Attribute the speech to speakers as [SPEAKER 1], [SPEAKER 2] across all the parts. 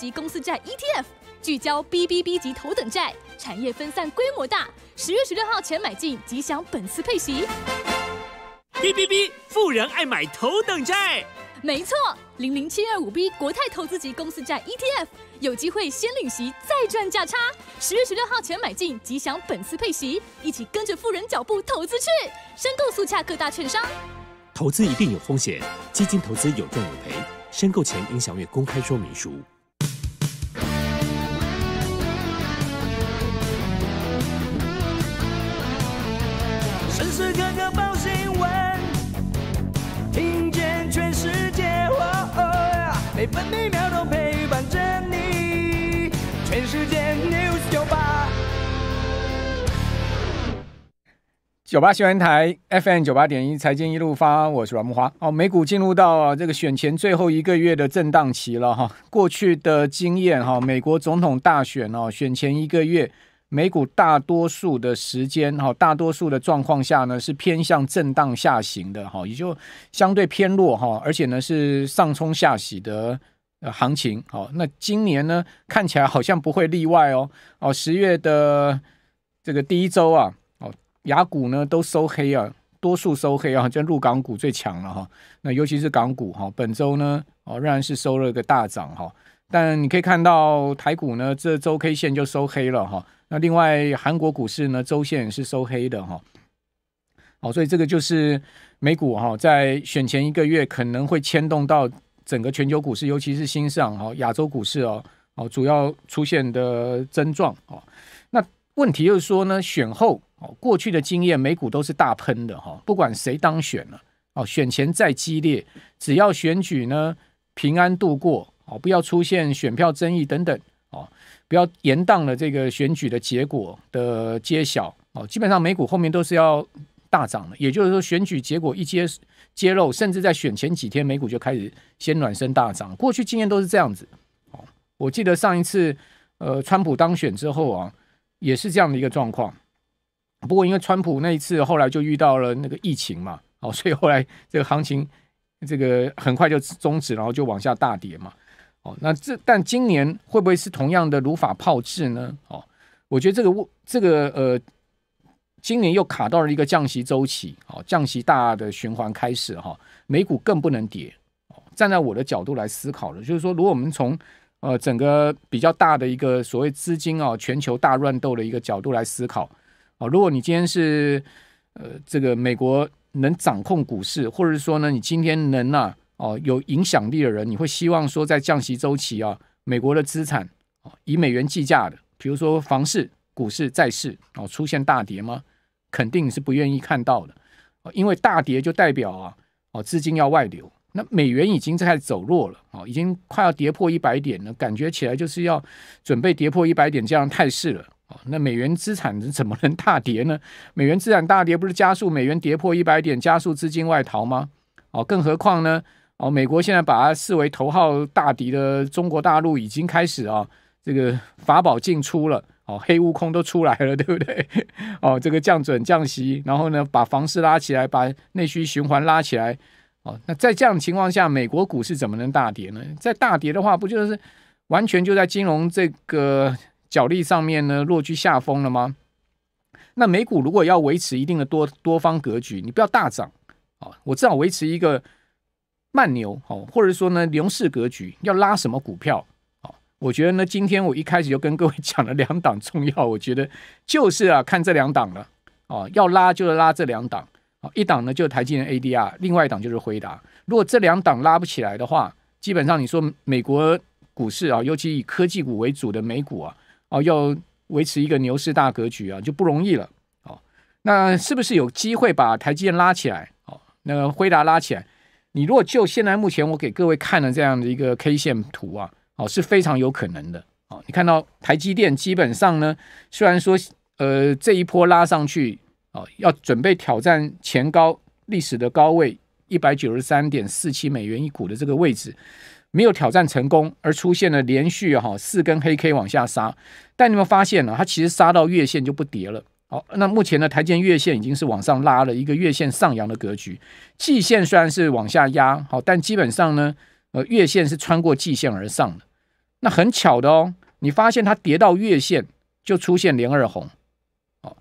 [SPEAKER 1] 及公司债 ETF 聚焦 BBB 级头等债，产业分散规模大，十月十六号前买进，吉祥本次配席。BBB 富人爱买头等债，没错，零零七二五 B 国泰投资级公司债 ETF 有机会先领息再赚价差，十月十六号前买进，吉祥本次配席，一起跟着富人脚步投资去。申购速洽各大券商。投资一定有风险，基金投资有赚有赔，申购前应详阅公开说明书。秒都陪伴着你。全世界 news 九八，九八新闻台 FM 九八点一财经一路发，我是阮木花。哦，美股进入到这个选前最后一个月的震荡期了哈。过去的经验哈，美国总统大选哦，选前一个月，美股大多数的时间哈，大多数的状况下呢，是偏向震荡下行的哈，也就相对偏弱哈，而且呢是上冲下洗的。呃，行情好，那今年呢，看起来好像不会例外哦。哦，十月的这个第一周啊，哦，雅股呢都收黑啊，多数收黑啊，这入港股最强了哈。那尤其是港股哈，本周呢，哦，仍然是收了个大涨哈。但你可以看到台股呢，这周 K 线就收黑了哈。那另外韩国股市呢，周线也是收黑的哈。哦，所以这个就是美股哈，在选前一个月可能会牵动到。整个全球股市，尤其是新上哈亚洲股市哦哦，主要出现的症状哦。那问题就是说呢，选后哦，过去的经验，美股都是大喷的哈，不管谁当选了哦，选前再激烈，只要选举呢平安度过哦，不要出现选票争议等等哦，不要延宕了这个选举的结果的揭晓哦，基本上美股后面都是要大涨的，也就是说，选举结果一接。揭露，甚至在选前几天，美股就开始先暖身大涨。过去经验都是这样子。哦，我记得上一次，呃，川普当选之后啊，也是这样的一个状况。不过，因为川普那一次后来就遇到了那个疫情嘛，哦，所以后来这个行情，这个很快就终止，然后就往下大跌嘛。哦，那这但今年会不会是同样的如法炮制呢？哦，我觉得这个物这个呃。今年又卡到了一个降息周期，哦，降息大的循环开始哈，美股更不能跌。哦，站在我的角度来思考了，就是说，如果我们从呃整个比较大的一个所谓资金啊，全球大乱斗的一个角度来思考，哦，如果你今天是呃这个美国能掌控股市，或者说呢，你今天能呐哦有影响力的人，你会希望说在降息周期啊，美国的资产哦、以美元计价的，比如说房市、股市、债市哦出现大跌吗？肯定是不愿意看到的，因为大跌就代表啊，哦，资金要外流。那美元已经在走弱了，哦，已经快要跌破一百点了，感觉起来就是要准备跌破一百点这样的态势了。哦，那美元资产怎么能大跌呢？美元资产大跌不是加速美元跌破一百点，加速资金外逃吗？哦，更何况呢，哦，美国现在把它视为头号大敌的中国大陆已经开始啊，这个法宝进出了。哦，黑悟空都出来了，对不对？哦，这个降准降息，然后呢，把房市拉起来，把内需循环拉起来。哦，那在这样情况下，美国股市怎么能大跌呢？在大跌的话，不就是完全就在金融这个角力上面呢，落居下风了吗？那美股如果要维持一定的多多方格局，你不要大涨。哦，我至少维持一个慢牛，哦，或者说呢，牛市格局要拉什么股票？我觉得呢，今天我一开始就跟各位讲了两档重要，我觉得就是啊，看这两档了哦，要拉就是拉这两档啊，一档呢就是台积电 ADR，另外一档就是辉达。如果这两档拉不起来的话，基本上你说美国股市啊，尤其以科技股为主的美股啊，哦，要维持一个牛市大格局啊，就不容易了哦。那是不是有机会把台积电拉起来？哦，那辉达拉起来？你如果就现在目前我给各位看了这样的一个 K 线图啊。哦，是非常有可能的。哦，你看到台积电基本上呢，虽然说呃这一波拉上去，哦要准备挑战前高历史的高位一百九十三点四七美元一股的这个位置，没有挑战成功，而出现了连续哈四根黑 K 往下杀。但你有发现呢？它其实杀到月线就不跌了。好，那目前呢，台阶月线已经是往上拉了一个月线上扬的格局，季线虽然是往下压，好，但基本上呢，呃月线是穿过季线而上的。那很巧的哦，你发现它跌到月线就出现连二红，哦，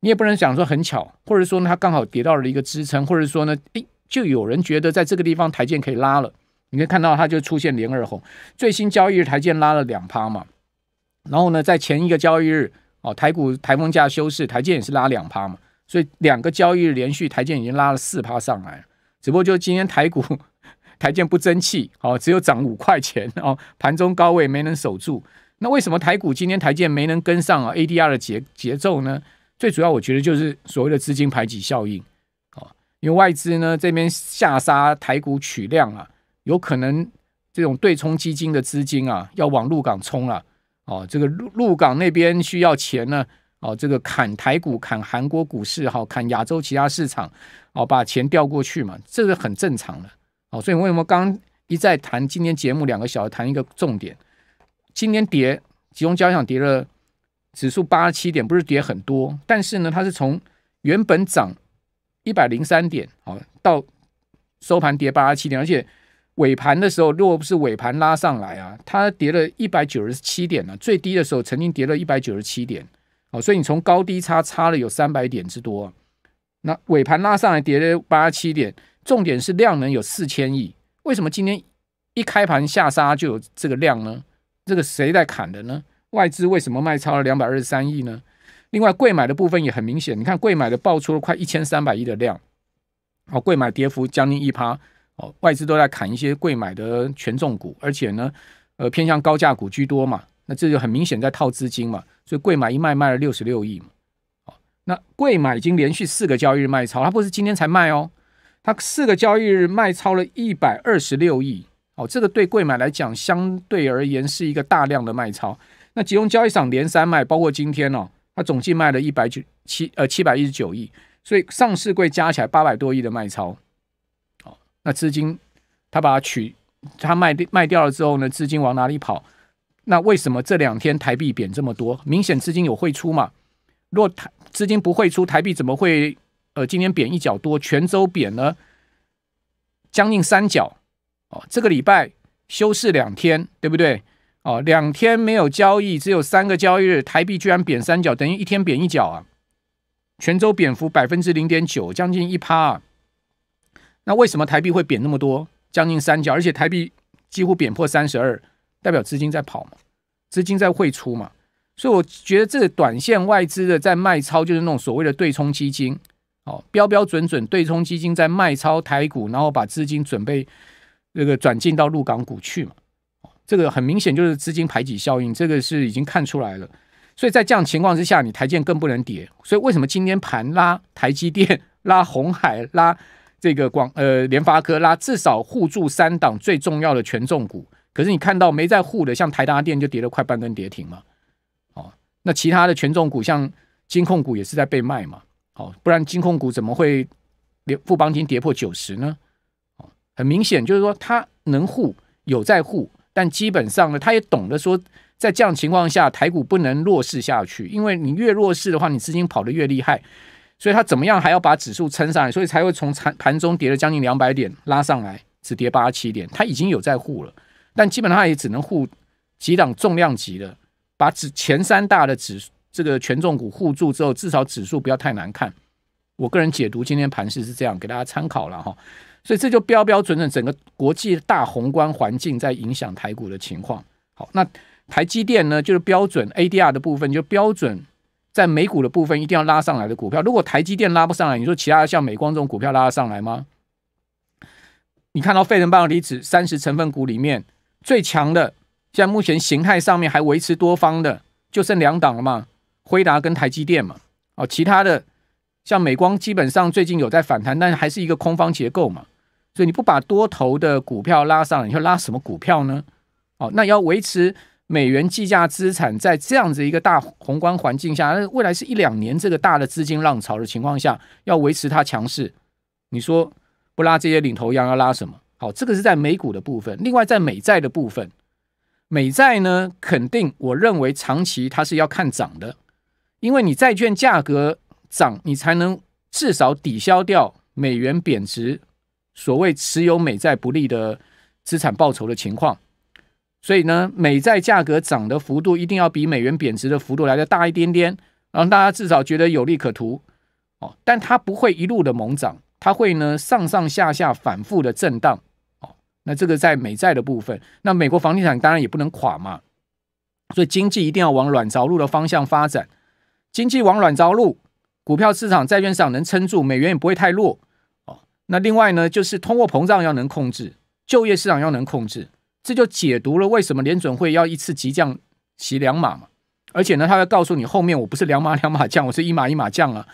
[SPEAKER 1] 你也不能想说很巧，或者说呢它刚好跌到了一个支撑，或者说呢，诶，就有人觉得在这个地方台建可以拉了，你可以看到它就出现连二红，最新交易日台建拉了两趴嘛，然后呢，在前一个交易日，哦，台股台风价休市，台建也是拉两趴嘛，所以两个交易日连续台建已经拉了四趴上来，只不过就今天台股。台建不争气，哦，只有涨五块钱哦，盘中高位没能守住。那为什么台股今天台建没能跟上啊？ADR 的节节奏呢？最主要我觉得就是所谓的资金排挤效应，哦，因为外资呢这边下杀台股取量啊，有可能这种对冲基金的资金啊要往陆港冲了，哦，这个陆陆港那边需要钱呢，哦，这个砍台股、砍韩国股市、好砍亚洲其他市场，哦，把钱调过去嘛，这个很正常的。哦，所以为什么刚一再谈今天节目两个小时谈一个重点？今天跌，集中交响跌了指数八十七点，不是跌很多，但是呢，它是从原本涨一百零三点，好到收盘跌八十七点，而且尾盘的时候，如果不是尾盘拉上来啊，它跌了一百九十七点呢，最低的时候曾经跌了一百九十七点，哦，所以你从高低差差了有三百点之多，那尾盘拉上来跌了八十七点。重点是量能有四千亿，为什么今天一开盘下杀就有这个量呢？这个谁在砍的呢？外资为什么卖超了两百二十三亿呢？另外，贵买的部分也很明显，你看贵买的爆出了快一千三百亿的量，哦，贵买跌幅将近一趴，哦，外资都在砍一些贵买的权重股，而且呢，呃，偏向高价股居多嘛，那这就很明显在套资金嘛，所以贵买一卖卖了六十六亿嘛，哦，那贵买已经连续四个交易日卖超，它不是今天才卖哦。它四个交易日卖超了一百二十六亿，哦，这个对贵买来讲相对而言是一个大量的卖超。那集中交易场连三卖，包括今天哦，它总计卖了一百九七呃七百一十九亿，所以上市贵加起来八百多亿的卖超，哦，那资金它把它取，它卖卖掉了之后呢，资金往哪里跑？那为什么这两天台币贬这么多？明显资金有汇出嘛？若台资金不汇出，台币怎么会？呃，今天贬一角多，泉州贬了将近三角哦。这个礼拜休市两天，对不对？哦，两天没有交易，只有三个交易日，台币居然贬三角，等于一天贬一角啊。泉州贬幅百分之零点九，将近一趴。啊！那为什么台币会贬那么多，将近三角？而且台币几乎贬破三十二，代表资金在跑嘛，资金在汇出嘛。所以我觉得这短线外资的在卖超，就是那种所谓的对冲基金。哦，标标准准对冲基金在卖超台股，然后把资金准备那个转进到陆港股去嘛，这个很明显就是资金排挤效应，这个是已经看出来了。所以在这样情况之下，你台建更不能跌。所以为什么今天盘拉台积电、拉红海、拉这个广呃联发科、拉至少护住三档最重要的权重股？可是你看到没在护的，像台达电就跌了快半根跌停嘛。哦，那其他的权重股像金控股也是在被卖嘛。哦，不然金控股怎么会跌富邦金跌破九十呢？哦，很明显就是说他能护有在护，但基本上呢，他也懂得说，在这样情况下，台股不能弱势下去，因为你越弱势的话，你资金跑得越厉害，所以他怎么样还要把指数撑上来，所以才会从盘盘中跌了将近两百点拉上来，只跌八七点，他已经有在护了，但基本上也只能护几档重量级的，把指前三大的指这个权重股护住之后，至少指数不要太难看。我个人解读今天盘势是这样，给大家参考了哈，所以这就标标准准整个国际大宏观环境在影响台股的情况。好，那台积电呢，就是标准 ADR 的部分，就标准在美股的部分一定要拉上来的股票。如果台积电拉不上来，你说其他像美光这种股票拉得上来吗？你看到费城半导体三十成分股里面最强的，现在目前形态上面还维持多方的，就剩两档了嘛，辉达跟台积电嘛，哦，其他的。像美光基本上最近有在反弹，但还是一个空方结构嘛，所以你不把多头的股票拉上，你要拉什么股票呢？哦，那要维持美元计价资产在这样子一个大宏观环境下，未来是一两年这个大的资金浪潮的情况下，要维持它强势，你说不拉这些领头羊要拉什么？好，这个是在美股的部分。另外，在美债的部分，美债呢，肯定我认为长期它是要看涨的，因为你债券价格。涨，你才能至少抵消掉美元贬值、所谓持有美债不利的资产报酬的情况。所以呢，美债价格涨的幅度一定要比美元贬值的幅度来的大一点点，让大家至少觉得有利可图哦。但它不会一路的猛涨，它会呢上上下下反复的震荡哦。那这个在美债的部分，那美国房地产当然也不能垮嘛，所以经济一定要往软着陆的方向发展，经济往软着陆。股票市场、债券市场能撑住，美元也不会太弱。哦，那另外呢，就是通货膨胀要能控制，就业市场要能控制，这就解读了为什么联准会要一次急降骑两马嘛。而且呢，他要告诉你后面我不是两马两马降，我是一马一马降啊。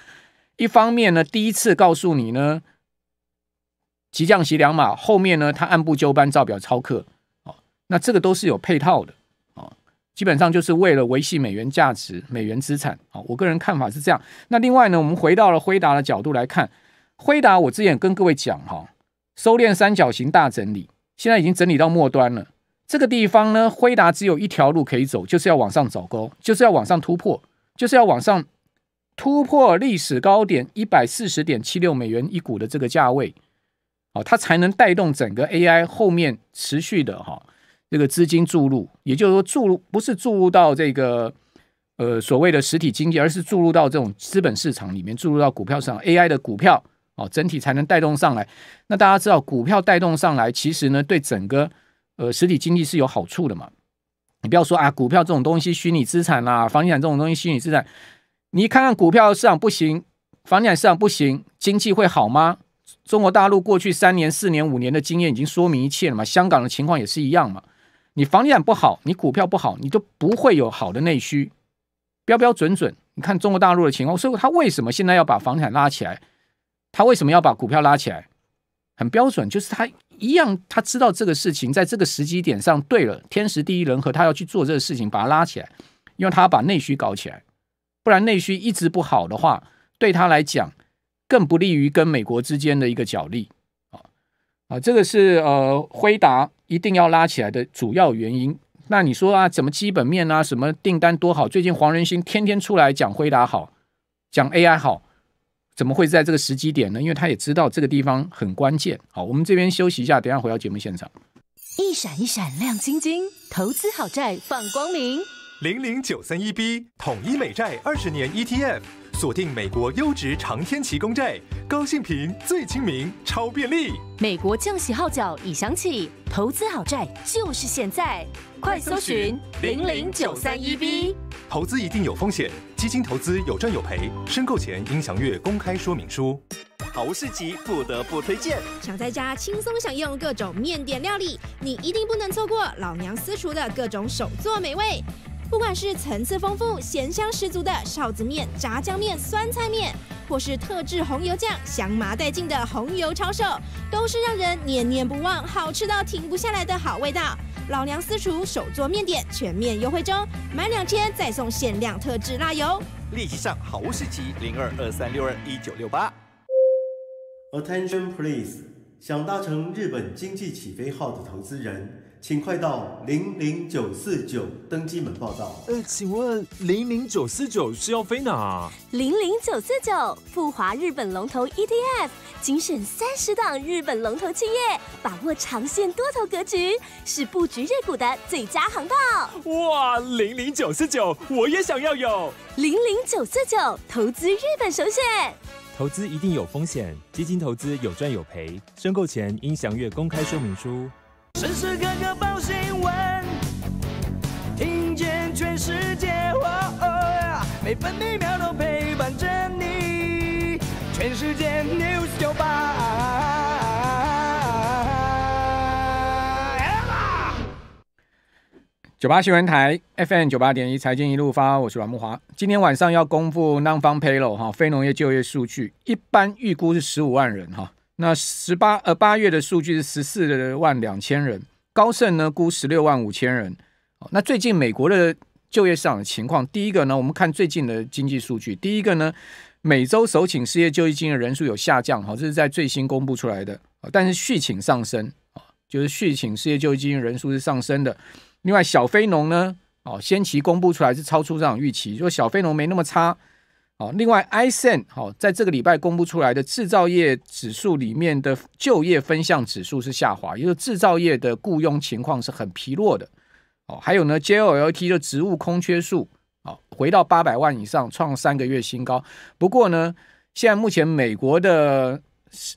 [SPEAKER 1] 一方面呢，第一次告诉你呢，急降洗两码，后面呢，他按部就班照表操课。哦，那这个都是有配套的。基本上就是为了维系美元价值、美元资产啊！我个人看法是这样。那另外呢，我们回到了辉达的角度来看，辉达我之前跟各位讲哈，收敛三角形大整理现在已经整理到末端了。这个地方呢，辉达只有一条路可以走，就是要往上走高，就是要往上突破，就是要往上突破历史高点一百四十点七六美元一股的这个价位，哦，它才能带动整个 AI 后面持续的哈。这个资金注入，也就是说注入不是注入到这个呃所谓的实体经济，而是注入到这种资本市场里面，注入到股票市场 a i 的股票哦，整体才能带动上来。那大家知道，股票带动上来，其实呢，对整个呃实体经济是有好处的嘛。你不要说啊，股票这种东西，虚拟资产啦，房地产这种东西，虚拟资产，你看看股票市场不行，房地产市场不行，经济会好吗？中国大陆过去三年、四年、五年的经验已经说明一切了嘛。香港的情况也是一样嘛。你房地产不好，你股票不好，你就不会有好的内需，标标准准。你看中国大陆的情况，所以他为什么现在要把房地产拉起来？他为什么要把股票拉起来？很标准，就是他一样，他知道这个事情，在这个时机点上，对了，天时地利人和，他要去做这个事情，把它拉起来，因为他要把内需搞起来，不然内需一直不好的话，对他来讲，更不利于跟美国之间的一个角力。啊，这个是呃，辉达一定要拉起来的主要原因。那你说啊，怎么基本面啊，什么订单多好？最近黄仁勋天天出来讲辉达好，讲 AI 好，怎么会在这个时机点呢？因为他也知道这个地方很关键。好，我们这边休息一下，等下回到节目现场。一闪一闪亮晶晶，投资好债放光明。零零九三一 B 统一美债二十年 ETF。锁定美国优质长天奇公债，高性平最亲民、超便利。美国降息号角已响起，投资好债就是现在！快搜寻零零九三一 B。投资一定有风险，基金投资有赚有赔，申购前应详阅公开说明书。好物市集不得不推荐。想在家轻松享用各种面点料理，你一定不能错过老娘私厨的各种手作美味。不管是层次丰富、咸香十足的臊子面、炸酱面、酸菜面，或是特制红油酱、香麻带劲的红油抄手，都是让人念念不忘、好吃到停不下来的好味道。老梁私厨手做面点，全面优惠中，满两千再送限量特制辣油，立即上好物市集零二二三六二一九六八。Attention please，想搭乘日本经济起飞号的投资人。请快到零零九四九登机门报道。呃，请问零零九四九是要飞哪？零零九四九富华日本龙头 ETF，精选三十档日本龙头企业，把握长线多头格局，是布局日股的最佳航道。哇，零零九四九我也想要有。零零九四九投资日本首选。投资一定有风险，基金投资有赚有赔，申购前应详阅公开说明书。时时刻刻报新闻，听见全世界，每分每秒都陪伴着你。全世界 News 九八，九八新闻台 F M 九八点一，财经一路发，我是阮木华。今天晚上要公布 Non Farm Payroll 哈，非农业就业数据，一般预估是十五万人哈。那十八呃八月的数据是十四万两千人，高盛呢估十六万五千人。那最近美国的就业市场的情况，第一个呢，我们看最近的经济数据。第一个呢，每周首请失业救济金的人数有下降，好，这是在最新公布出来的。但是续请上升啊，就是续请失业救济金人数是上升的。另外，小非农呢，哦，先期公布出来是超出这场预期，果小非农没那么差。哦，另外 i s n 好，在这个礼拜公布出来的制造业指数里面的就业分项指数是下滑，也就是制造业的雇佣情况是很疲弱的。哦，还有呢，J O L T 的职务空缺数，啊，回到八百万以上，创三个月新高。不过呢，现在目前美国的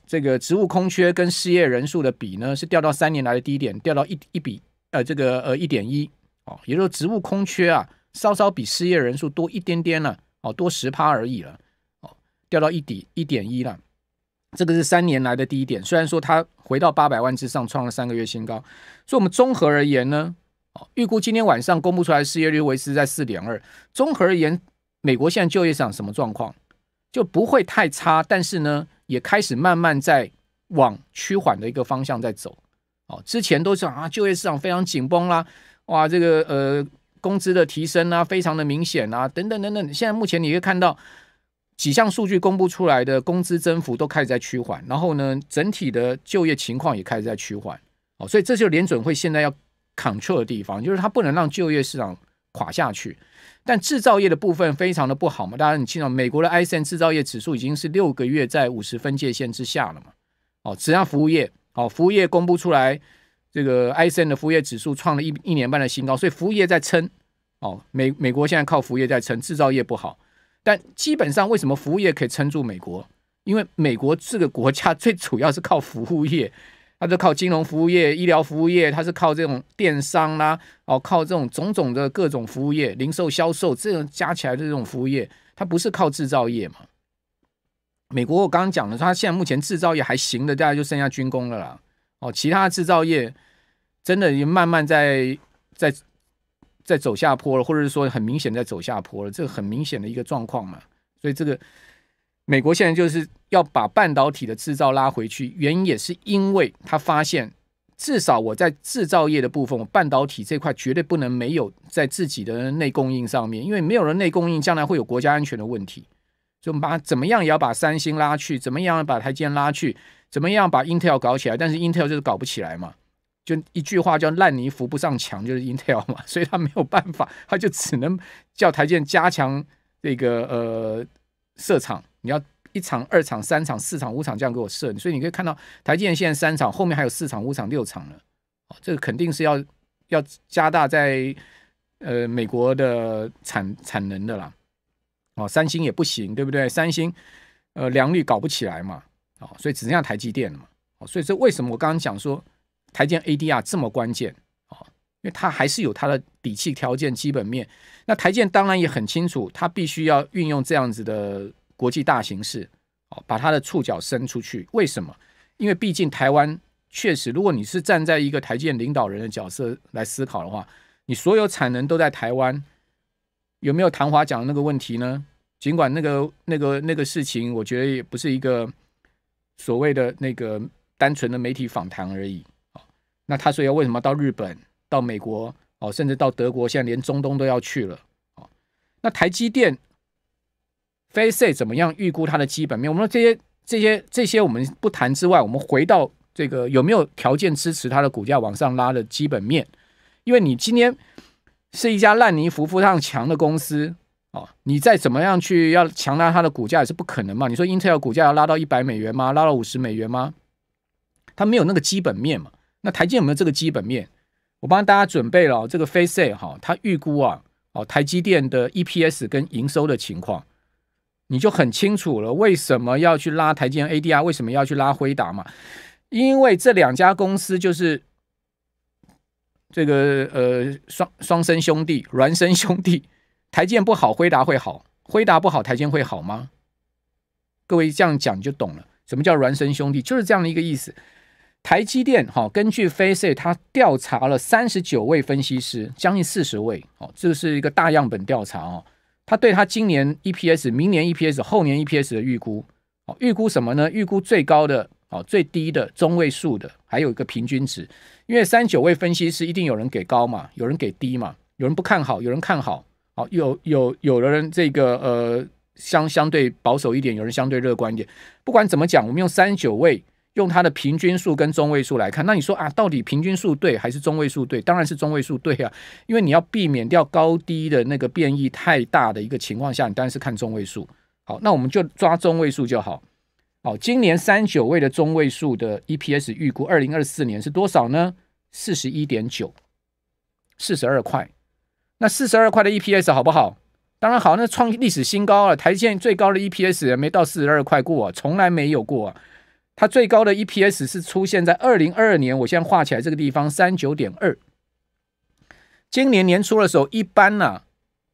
[SPEAKER 1] 这个职务空缺跟失业人数的比呢，是掉到三年来的低点，掉到一一比呃，这个呃一点一。哦，也就是说，职务空缺啊，稍稍比失业人数多一点点了。哦，多十趴而已了，哦，掉到一底一点一了，这个是三年来的低点。虽然说它回到八百万之上，创了三个月新高。所以，我们综合而言呢，哦，预估今天晚上公布出来失业率维持在四点二。综合而言，美国现在就业市场什么状况？就不会太差，但是呢，也开始慢慢在往趋缓的一个方向在走。哦，之前都是啊，就业市场非常紧绷啦，哇，这个呃。工资的提升啊，非常的明显啊，等等等等。现在目前你会看到几项数据公布出来的工资增幅都开始在趋缓，然后呢，整体的就业情况也开始在趋缓。哦，所以这就是联准会现在要 control 的地方，就是它不能让就业市场垮下去。但制造业的部分非常的不好嘛，大家很清楚，美国的 i s n 制造业指数已经是六个月在五十分界线之下了嘛。哦，只要服务业，哦，服务业公布出来。这个 I C N 的服务业指数创了一一年半的新高，所以服务业在撑。哦，美美国现在靠服务业在撑，制造业不好。但基本上，为什么服务业可以撑住美国？因为美国这个国家 最主要是靠服务业，它就靠金融服务业、医疗服务业，它是靠这种电商啦，哦，靠这种种种的各种服务业、零售销售这种加起来的这种服务业，它不是靠制造业嘛？美国我刚刚讲了，它现在目前制造业还行的，大家就剩下军工了啦。哦，其他制造业真的也慢慢在在在走下坡了，或者是说很明显在走下坡了，这个很明显的一个状况嘛。所以这个美国现在就是要把半导体的制造拉回去，原因也是因为他发现，至少我在制造业的部分，半导体这块绝对不能没有在自己的内供应上面，因为没有了内供应，将来会有国家安全的问题。就把怎么样也要把三星拉去，怎么样把台积电拉去，怎么样把 Intel 搞起来？但是 Intel 就是搞不起来嘛，就一句话叫烂泥扶不上墙，就是 Intel 嘛，所以他没有办法，他就只能叫台积电加强这个呃设厂，你要一厂、二厂、三厂、四厂、五厂这样给我设。所以你可以看到台积电现在三厂，后面还有四厂、五厂、六厂了，这个肯定是要要加大在呃美国的产产能的啦。哦，三星也不行，对不对？三星，呃，良率搞不起来嘛，哦，所以只剩下台积电了嘛，哦，所以这为什么我刚刚讲说台积 A D R 这么关键？哦，因为它还是有它的底气、条件、基本面。那台积当然也很清楚，它必须要运用这样子的国际大形势，哦，把它的触角伸出去。为什么？因为毕竟台湾确实，如果你是站在一个台积领导人的角色来思考的话，你所有产能都在台湾，有没有唐华讲的那个问题呢？尽管那个、那个、那个事情，我觉得也不是一个所谓的那个单纯的媒体访谈而已啊。那他说要为什么到日本、到美国哦，甚至到德国，现在连中东都要去了啊。那台积电 Face 怎么样预估它的基本面？我们说这些、这些、这些我们不谈之外，我们回到这个有没有条件支持它的股价往上拉的基本面？因为你今天是一家烂泥扶不上墙的公司。哦，你再怎么样去要强拉它的股价也是不可能嘛？你说英特尔股价要拉到一百美元吗？拉到五十美元吗？它没有那个基本面嘛？那台积有没有这个基本面？我帮大家准备了这个 Face 哈，它预估啊，哦，台积电的 EPS 跟营收的情况，你就很清楚了。为什么要去拉台积电 ADR？为什么要去拉辉达嘛？因为这两家公司就是这个呃双双生兄弟、孪生兄弟。台建不好，回答会好；回答不好，台建会好吗？各位这样讲就懂了。什么叫孪生兄弟？就是这样的一个意思。台积电哈，根据 Face 他调查了三十九位分析师，将近四十位哦，这是一个大样本调查哦。他对他今年 EPS、明年 EPS、后年 EPS 的预估哦，预估什么呢？预估最高的哦，最低的、中位数的，还有一个平均值。因为三九位分析师一定有人给高嘛，有人给低嘛，有人不看好，有人看好。好，有有有的人这个呃相相对保守一点，有人相对乐观一点。不管怎么讲，我们用三九位用它的平均数跟中位数来看，那你说啊，到底平均数对还是中位数对？当然是中位数对啊，因为你要避免掉高低的那个变异太大的一个情况下，你当然是看中位数。好，那我们就抓中位数就好。好，今年三九位的中位数的 EPS 预估二零二四年是多少呢？四十一点九，四十二块。那四十二块的 EPS 好不好？当然好。那创历史新高了，台建最高的 EPS 也没到四十二块过，从来没有过。它最高的 EPS 是出现在二零二二年，我现在画起来这个地方三九点二。今年年初的时候，一般呢，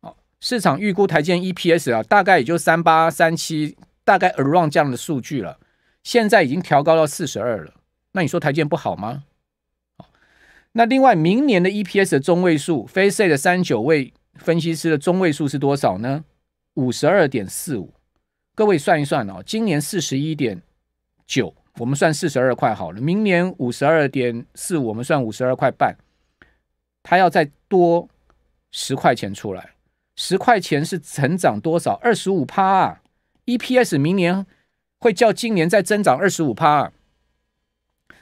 [SPEAKER 1] 哦，市场预估台建 EPS 啊，大概也就三八三七，大概 around 这样的数据了。现在已经调高到四十二了。那你说台建不好吗？那另外，明年的 EPS 的中位数，Face 的三九位分析师的中位数是多少呢？五十二点四五。各位算一算哦，今年四十一点九，我们算四十二块好了。明年五十二点四，我们算五十二块半。它要再多十块钱出来，十块钱是成长多少？二十五趴啊！EPS 明年会较今年再增长二十五趴，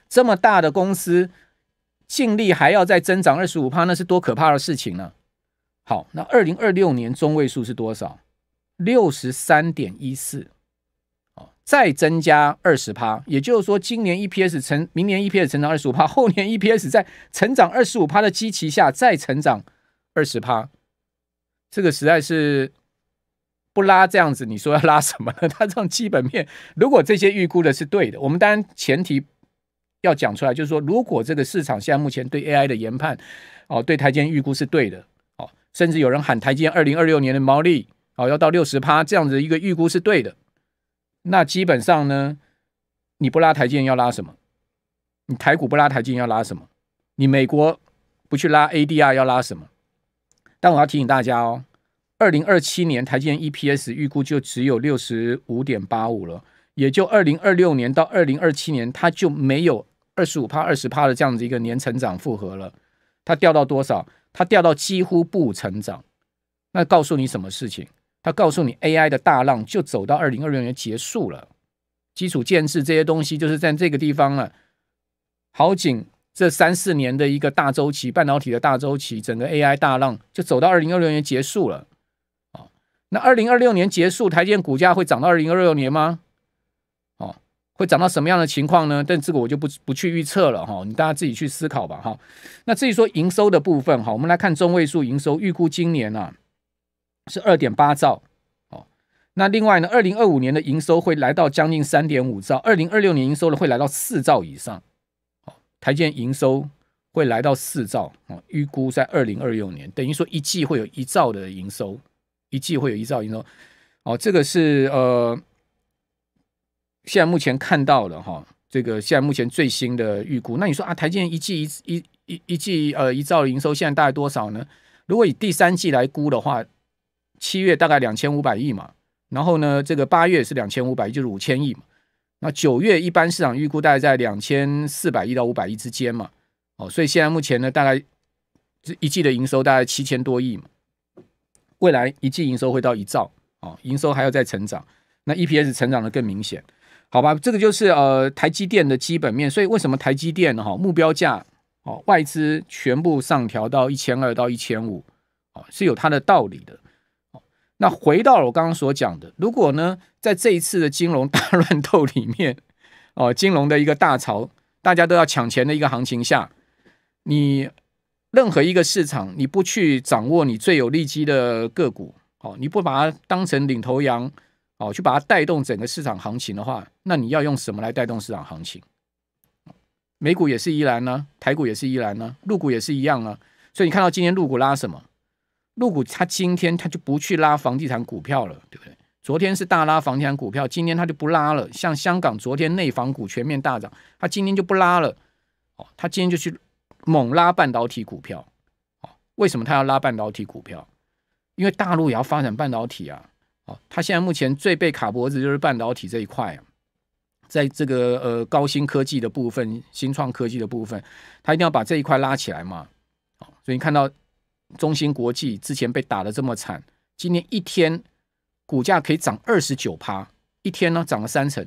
[SPEAKER 1] 这么大的公司。净利还要再增长二十五趴，那是多可怕的事情呢！好，那二零二六年中位数是多少？六十三点一四再增加二十趴，也就是说，今年 EPS 成，明年 EPS 成长二十五趴，后年 EPS 在成长二十五趴的基旗下再成长二十趴，这个实在是不拉这样子，你说要拉什么？呢？他 这种基本面，如果这些预估的是对的，我们当然前提。要讲出来，就是说，如果这个市场现在目前对 AI 的研判，哦，对台积电预估是对的，哦，甚至有人喊台积电二零二六年的毛利，哦，要到六十趴这样子一个预估是对的，那基本上呢，你不拉台积电要拉什么？你台股不拉台积电要拉什么？你美国不去拉 ADR 要拉什么？但我要提醒大家哦，二零二七年台积电 EPS 预估就只有六十五点八五了，也就二零二六年到二零二七年，它就没有。二十五趴、二十趴的这样子一个年成长复合了，它掉到多少？它掉到几乎不成长。那告诉你什么事情？它告诉你，AI 的大浪就走到二零二六年结束了。基础建设这些东西就是在这个地方了。好景这三四年的一个大周期，半导体的大周期，整个 AI 大浪就走到二零二六年结束了。啊，那二零二六年结束，台积电股价会涨到二零二六年吗？会涨到什么样的情况呢？但这个我就不不去预测了哈，你大家自己去思考吧哈。那至于说营收的部分哈，我们来看中位数营收预估今年呢是二点八兆哦。那另外呢，二零二五年的营收会来到将近三点五兆，二零二六年营收呢会来到四兆以上。哦，台建营收会来到四兆哦，预估在二零二六年，等于说一季会有一兆的营收，一季会有一兆营收。哦，这个是呃。现在目前看到了哈，这个现在目前最新的预估，那你说啊，台积电一季一一一一季呃一兆营收现在大概多少呢？如果以第三季来估的话，七月大概两千五百亿嘛，然后呢，这个八月是两千五百亿，就是五千亿嘛。那九月一般市场预估大概在两千四百亿到五百亿之间嘛。哦，所以现在目前呢，大概这一季的营收大概七千多亿嘛。未来一季营收会到一兆，哦，营收还要再成长，那 EPS 成长的更明显。好吧，这个就是呃台积电的基本面，所以为什么台积电哈目标价哦外资全部上调到一千二到一千五哦是有它的道理的。哦，那回到我刚刚所讲的，如果呢在这一次的金融大乱斗里面 哦，金融的一个大潮，大家都要抢钱的一个行情下，你任何一个市场你不去掌握你最有利基的个股哦，你不把它当成领头羊。哦，去把它带动整个市场行情的话，那你要用什么来带动市场行情？美股也是依然呢，台股也是依然呢，陆股也是一样啊。所以你看到今天陆股拉什么？陆股它今天它就不去拉房地产股票了，对不对？昨天是大拉房地产股票，今天它就不拉了。像香港昨天内房股全面大涨，它今天就不拉了。哦，它今天就去猛拉半导体股票。哦，为什么它要拉半导体股票？因为大陆也要发展半导体啊。哦，它现在目前最被卡脖子就是半导体这一块，在这个呃高新科技的部分、新创科技的部分，它一定要把这一块拉起来嘛。好，所以你看到中芯国际之前被打的这么惨，今年一天股价可以涨二十九%，一天呢涨了三成。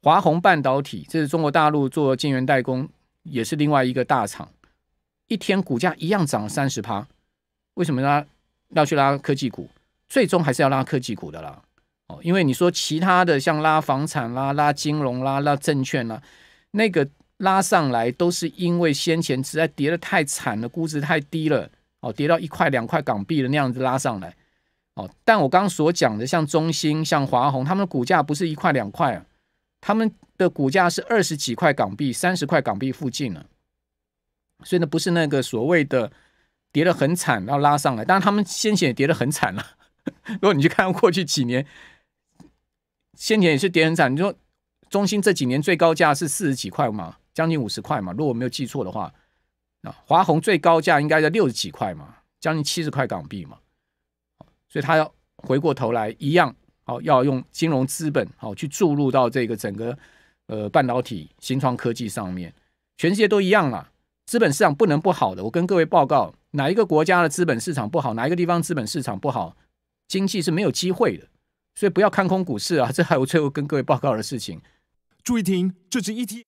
[SPEAKER 1] 华虹半导体，这是中国大陆做晶圆代工，也是另外一个大厂，一天股价一样涨了三十%，为什么呢？要去拉科技股。最终还是要拉科技股的啦，哦，因为你说其他的像拉房产啦、拉金融啦、拉证券啦，那个拉上来都是因为先前实在跌的太惨了，估值太低了，哦，跌到一块两块港币的那样子拉上来，哦，但我刚刚所讲的像中兴、像华虹，他们的股价不是一块两块，他们的股价是二十几块港币、三十块港币附近了，所以呢，不是那个所谓的跌得很惨要拉上来，但然，他们先前也跌得很惨了。如果你去看过去几年，先前也是跌很惨。你说中芯这几年最高价是四十几块嘛，将近五十块嘛。如果我没有记错的话，那华宏最高价应该在六十几块嘛，将近七十块港币嘛。所以他要回过头来一样，好要用金融资本好去注入到这个整个呃半导体新创科技上面。全世界都一样啦，资本市场不能不好的。我跟各位报告，哪一个国家的资本市场不好，哪一个地方资本市场不好？经济是没有机会的，所以不要看空股市啊！这还有最后跟各位报告的事情，注意听，这只 e t